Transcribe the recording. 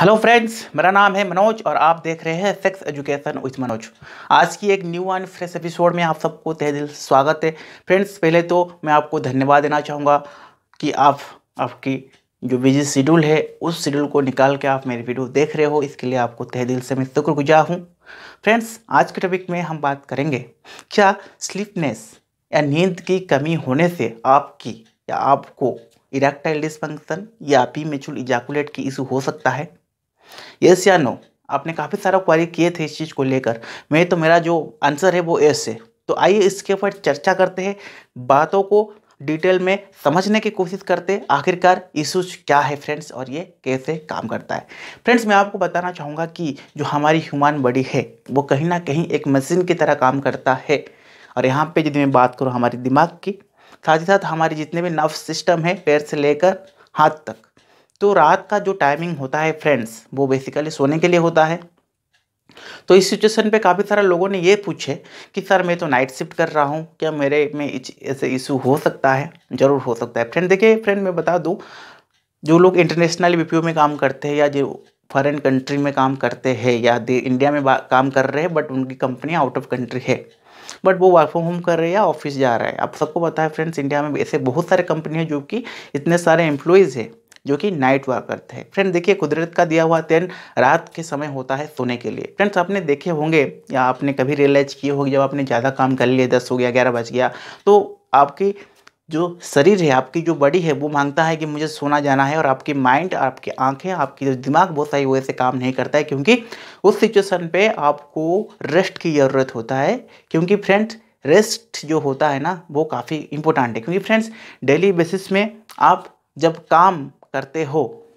hello friends मेरा नाम है मनोज और आप देख रहे हैं सेक्स एजुकेशन विथ मनोज आज की एक न्यू एंड फ्रेश एपिसोड में आप सबको तहे दिल से स्वागत है फ्रेंड्स पहले तो मैं आपको धन्यवाद देना चाहूँगा कि आप आपकी जो बिजी शेड्यूल है उस शेड्यूल को निकाल के आप मेरी वीडियो देख रहे हो इसके लिए आपको तहे दिल से मैं शुक्रगुजार हूँ फ्रेंड्स आज के टॉपिक में हम बात करेंगे क्या स्लीपनेस या नींद की कमी होने से आपकी या आपको इरेक्टाइल डिस्फंक्शन या पी मेचुल इजाकुलेट की इशू हो सकता है यस या नो आपने काफ़ी सारा क्वारी किए थे इस चीज़ को लेकर मैं तो मेरा जो आंसर है वो एस है तो आइए इसके ऊपर चर्चा करते हैं बातों को डिटेल में समझने की कोशिश करते हैं आखिरकार इशूज क्या है फ्रेंड्स और ये कैसे काम करता है फ्रेंड्स मैं आपको बताना चाहूँगा कि जो हमारी ह्यूमन बॉडी है वो कहीं ना कहीं एक मशीन की तरह काम करता है और यहाँ पे यदि मैं बात करूँ हमारे दिमाग की साथ ही साथ हमारे जितने भी नर्व सिस्टम है पैर से लेकर हाथ तक तो रात का जो टाइमिंग होता है फ्रेंड्स वो बेसिकली सोने के लिए होता है तो इस सिचुएशन पे काफ़ी सारे लोगों ने ये पूछे कि सर मैं तो नाइट शिफ्ट कर रहा हूँ क्या मेरे में ऐसे इशू हो सकता है ज़रूर हो सकता है फ्रेंड देखिए फ्रेंड मैं बता दूँ जो लोग इंटरनेशनल बी में काम करते हैं या जो फॉरेन कंट्री में काम करते हैं या इंडिया में काम कर रहे हैं बट उनकी कंपनी आउट ऑफ कंट्री है बट वो वर्क फ्रॉम होम कर रहे हैं या ऑफिस जा रहा है आप सबको पता है फ्रेंड्स इंडिया में ऐसे बहुत सारे कंपनी हैं जो कि इतने सारे एम्प्लॉयज़ हैं जो कि नाइट वॉक करते हैं फ्रेंड देखिए कुदरत का दिया हुआ टेन रात के समय होता है सोने के लिए फ्रेंड्स आपने देखे होंगे या आपने कभी रियलाइज किए होंगे जब आपने ज़्यादा काम कर लिया दस हो गया ग्यारह बज गया तो आपकी जो शरीर है आपकी जो बॉडी है वो मांगता है कि मुझे सोना जाना है और आपकी माइंड आपकी आंखें आपकी जो दिमाग बहुत सही वजह से काम नहीं करता है क्योंकि उस सिचुएशन पे आपको रेस्ट की ज़रूरत होता है क्योंकि फ्रेंड्स रेस्ट जो होता है ना वो काफ़ी इंपॉर्टेंट है क्योंकि फ्रेंड्स डेली बेसिस में आप जब काम करते हो